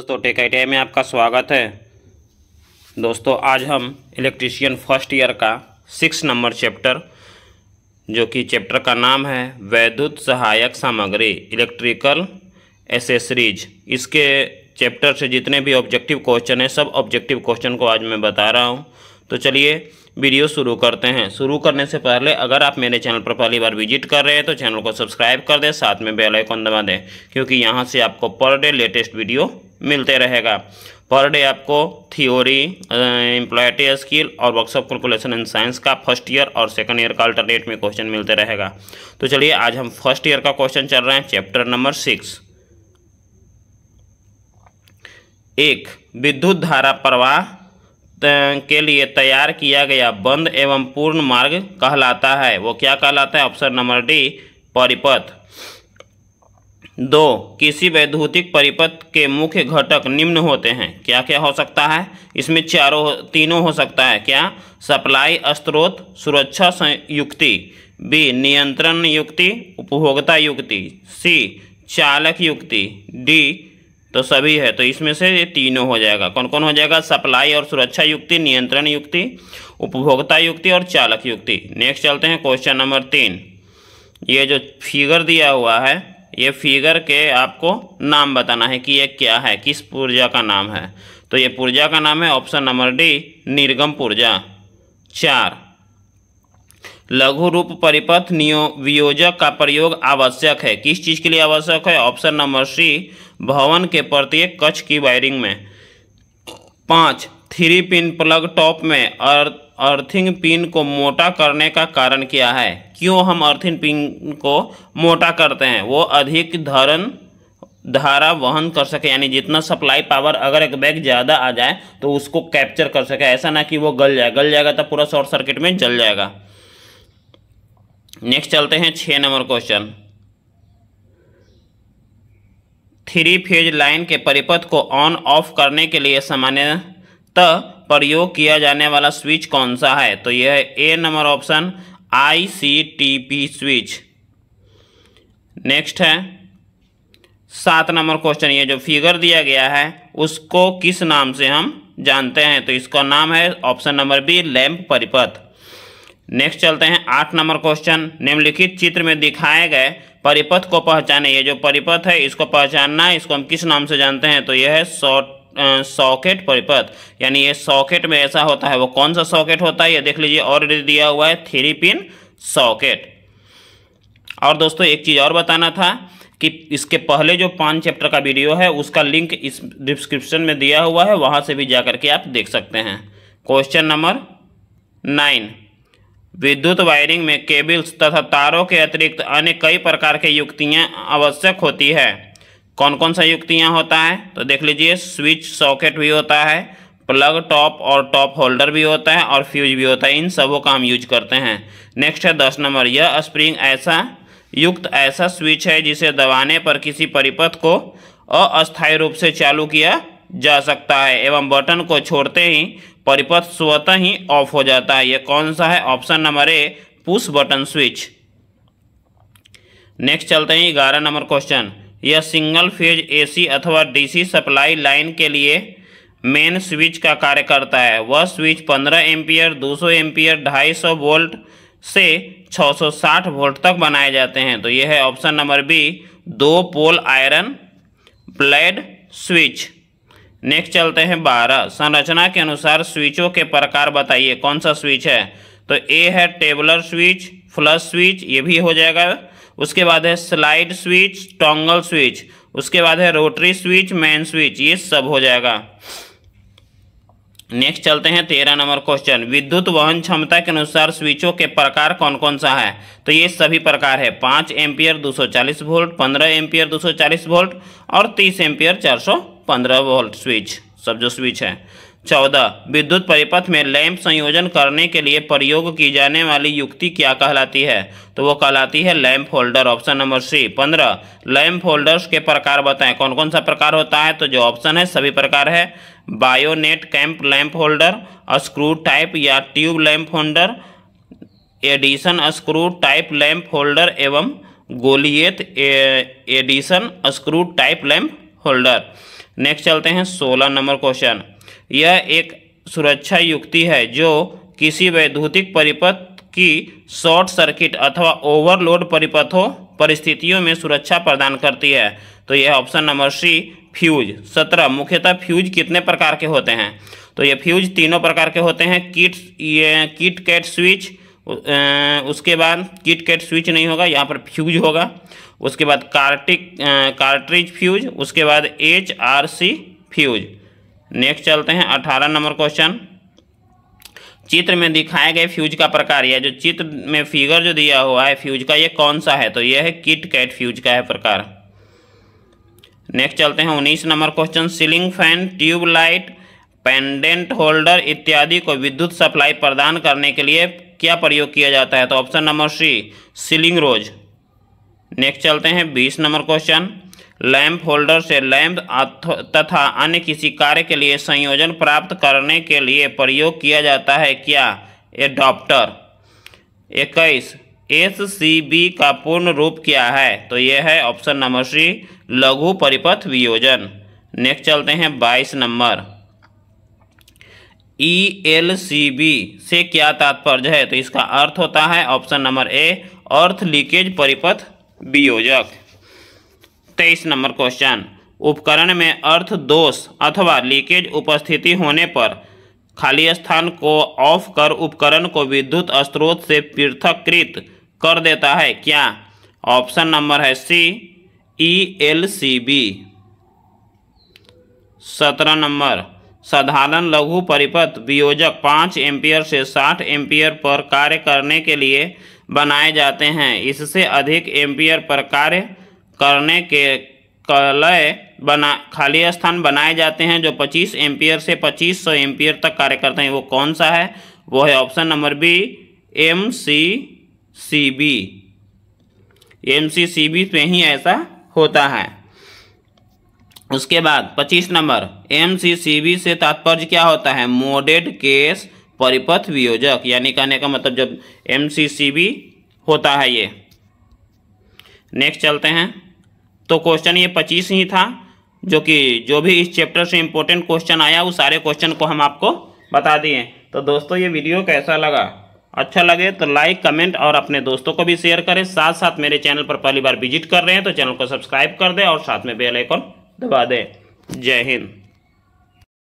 दोस्तों take I में आपका स्वागत है दोस्तों आज हम इलेक्ट्रीशियन फर्स्ट ईयर का सिक्स नंबर चैप्टर जो कि चैप्टर का नाम है वैद्युत सहायक सामग्री इलेक्ट्रिकल एसेसरीज इसके चैप्टर से जितने भी ऑब्जेक्टिव क्वेश्चन हैं सब ऑब्जेक्टिव क्वेश्चन को आज मैं बता रहा हूँ तो चलिए वीडियो शुरू करते हैं शुरू करने से पहले अगर आप मेरे चैनल पर पहली बार विजिट कर रहे हैं तो चैनल को सब्सक्राइब कर दें साथ में बेल आइकन दबा दें क्योंकि यहाँ से आपको पर डे लेटेस्ट वीडियो मिलते रहेगा पर डे आपको थियोरी एम्प्लॉयटी स्किल और वर्कशॉप कैलकुलेशन इन साइंस का फर्स्ट ईयर और सेकंड ईयर का अल्टरनेट में क्वेश्चन मिलते रहेगा तो चलिए आज हम फर्स्ट ईयर का क्वेश्चन चल रहे हैं चैप्टर नंबर सिक्स एक विद्युत धारा प्रवाह के लिए तैयार किया गया बंद एवं पूर्ण मार्ग कहलाता है वो क्या कहलाता है ऑप्शन नंबर डी परिपथ दो किसी वैद्युतिक परिपथ के मुख्य घटक निम्न होते हैं क्या क्या हो सकता है इसमें चारों तीनों हो सकता है क्या सप्लाई स्त्रोत सुरक्षा युक्ति बी नियंत्रण युक्ति उपभोक्ता युक्ति सी चालक युक्ति डी तो सभी है तो इसमें से ये तीनों हो जाएगा कौन कौन हो जाएगा सप्लाई और सुरक्षा युक्ति नियंत्रण युक्ति उपभोक्ता युक्ति और चालक युक्ति नेक्स्ट चलते हैं क्वेश्चन नंबर तीन ये जो फिगर दिया हुआ है ये फिगर के आपको नाम बताना है कि ये क्या है किस पूर्जा का नाम है तो ये पूर्जा का नाम है ऑप्शन नंबर डी निर्गम पूर्जा चार लघु रूप परिपथ नियो वियोजक का प्रयोग आवश्यक है किस चीज़ के लिए आवश्यक है ऑप्शन नंबर सी भवन के प्रत्येक कक्ष की वायरिंग में पाँच थ्री पिन प्लग टॉप में अर्थिंग पिन को मोटा करने का कारण क्या है क्यों हम अर्थिंग पिन को मोटा करते हैं वो अधिक धरन धारा वहन कर सके यानी जितना सप्लाई पावर अगर एक बैग ज़्यादा आ जाए तो उसको कैप्चर कर सके ऐसा ना कि वो गल जाए गल जाएगा तो पूरा शॉर्ट सर्किट में जल जाएगा नेक्स्ट चलते हैं छः नंबर क्वेश्चन थ्री फेज लाइन के परिपथ को ऑन ऑफ करने के लिए सामान्य त प्रयोग किया जाने वाला स्विच कौन सा है तो यह है A number option I C T P switch next है सात नंबर क्वेश्चन ये जो फिगर दिया गया है उसको किस नाम से हम जानते हैं तो इसका नाम है ऑप्शन नंबर बी लैम्प परिपथ नेक्स्ट चलते हैं आठ नंबर क्वेश्चन निम्नलिखित चित्र में दिखाए गए परिपथ को पहचाने ये जो परिपथ है इसको पहचानना है इसको हम किस नाम से जानते हैं तो यह है शॉर्ट सॉकेट परिपथ यानी ये सॉकेट में ऐसा होता है वो कौन सा सॉकेट होता है ये देख लीजिए ऑलरेडी दिया हुआ है थ्री पिन सॉकेट और दोस्तों एक चीज़ और बताना था कि इसके पहले जो पाँच चैप्टर का वीडियो है उसका लिंक इस डिस्क्रिप्शन में दिया हुआ है वहाँ से भी जा के आप देख सकते हैं क्वेश्चन नंबर नाइन विद्युत वायरिंग में केबल्स तथा तारों के अतिरिक्त अन्य कई प्रकार की युक्तियाँ आवश्यक होती है कौन कौन सा युक्तियाँ यहाँ होता है तो देख लीजिए स्विच सॉकेट भी होता है प्लग टॉप और टॉप होल्डर भी होता है और फ्यूज भी होता है इन सबों का हम यूज करते हैं नेक्स्ट है दस नंबर यह स्प्रिंग ऐसा युक्त ऐसा स्विच है जिसे दबाने पर किसी परिपथ को अस्थायी रूप से चालू किया जा सकता है एवं बटन को छोड़ते ही परिपथ स्वतः ही ऑफ हो जाता है यह कौन सा है option number A push button switch next चलते हैं ग्यारह नंबर क्वेश्चन यह सिंगल फेज एसी अथवा डीसी सप्लाई लाइन के लिए मेन स्विच का कार्य करता है वह स्विच 15 एम्पियर 200 एम्पियर 250 वोल्ट से 660 वोल्ट तक बनाए जाते हैं तो यह है ऑप्शन नंबर बी दो pole iron blade switch next चलते हैं बारह संरचना के अनुसार स्विचों के प्रकार बताइए कौन सा स्विच है तो ए है टेबलर स्विच फ्लश स्विच ये भी हो जाएगा उसके बाद है स्लाइड स्विच टोंगल स्विच उसके बाद है रोटरी स्विच मैन स्विच ये सब हो जाएगा नेक्स्ट चलते हैं तेरह नंबर क्वेश्चन विद्युत वहन क्षमता के अनुसार स्विचों के प्रकार कौन कौन सा है तो ये सभी प्रकार है पाँच एम्पियर 240 वोल्ट पंद्रह एम्पियर 240 वोल्ट और तीस एम्पियर 415 वोल्ट स्विच सब जो स्विच है चौदह विद्युत परिपथ में लैंप संयोजन करने के लिए प्रयोग की जाने वाली युक्ति क्या कहलाती है तो वो कहलाती है lamp holder option number C पंद्रह लैंप होल्डर्स के प्रकार बताएं कौन कौन सा प्रकार होता है तो जो ऑप्शन है सभी प्रकार है bayonet cap lamp holder screw type या tube lamp holder edison screw type lamp holder एवं Goliath edison screw type lamp holder next चलते हैं सोलह नंबर क्वेश्चन यह एक सुरक्षा युक्ति है जो किसी वैद्युतिक परिपथ की शॉर्ट सर्किट अथवा ओवरलोड परिपथों परिस्थितियों में सुरक्षा प्रदान करती है तो यह ऑप्शन नंबर सी फ्यूज सत्रह मुख्यतः फ्यूज कितने प्रकार के होते हैं तो ये फ्यूज तीनों प्रकार के होते हैं किट ये किट कैट स्विच उसके बाद किट कैट स्विच नहीं होगा यहाँ पर फ्यूज होगा उसके बाद कार्टिक कार्ट्रिज फ्यूज उसके बाद H R C fuse next चलते हैं अठारह नंबर क्वेश्चन चित्र में दिखाए गए फ्यूज का प्रकार या जो चित्र में फिगर जो दिया हुआ है फ्यूज का ये कौन सा है तो ये है किट कैट फ्यूज का है प्रकार नेक्स्ट चलते हैं उन्नीस नंबर question ceiling fan tube light pendant holder इत्यादि को विद्युत सप्लाई प्रदान करने के लिए क्या प्रयोग किया जाता है तो option number C ceiling rose next चलते हैं बीस नंबर क्वेश्चन लैम्प होल्डर से लैम्प तथा अन्य किसी कार्य के लिए संयोजन प्राप्त करने के लिए प्रयोग किया जाता है क्या एडॉप्टर इक्कीस एस सी बी का पूर्ण रूप क्या है तो यह है ऑप्शन नंबर सी लघु परिपथ वियोजन नेक्स्ट चलते हैं बाईस नंबर ई एल सी बी से क्या तात्पर्य है तो इसका अर्थ होता है option number A earth leakage परिपथ वियोजक तेईस नंबर क्वेश्चन उपकरण में अर्थ दोष अथवा लीकेज उपस्थिति होने पर खाली स्थान को ऑफ कर उपकरण को विद्युत स्रोत से पृथककृत कर देता है क्या ऑप्शन नंबर है C E L C B सत्रह नंबर साधारण लघु परिपथ वियोजक पाँच एम्पियर से साठ एम्पियर पर कार्य करने के लिए बनाए जाते हैं इससे अधिक एम्पियर पर कार्य करने के कलय बना खाली स्थान बनाए जाते हैं जो 25 एम्पियर से 2500 एम्पियर तक कार्य करते हैं वो कौन सा है वो है option number B M C C B M C C B पे ही ऐसा होता है उसके बाद 25 number M C C B से तात्पर्य क्या होता है मोडेड केस परिपथ वियोजक यानी कहने का मतलब जब एम सी सी बी होता है ये नेक्स्ट चलते हैं तो क्वेश्चन ये पच्चीस ही था जो कि जो भी इस चैप्टर से इम्पोर्टेंट क्वेश्चन आया वो सारे क्वेश्चन को हम आपको बता दिए तो दोस्तों ये वीडियो कैसा लगा अच्छा लगे तो लाइक कमेंट और अपने दोस्तों को भी शेयर करें साथ साथ मेरे चैनल पर पहली बार विजिट कर रहे हैं तो चैनल को सब्सक्राइब कर दें और साथ में बेल आइकन दबा दें जय हिंद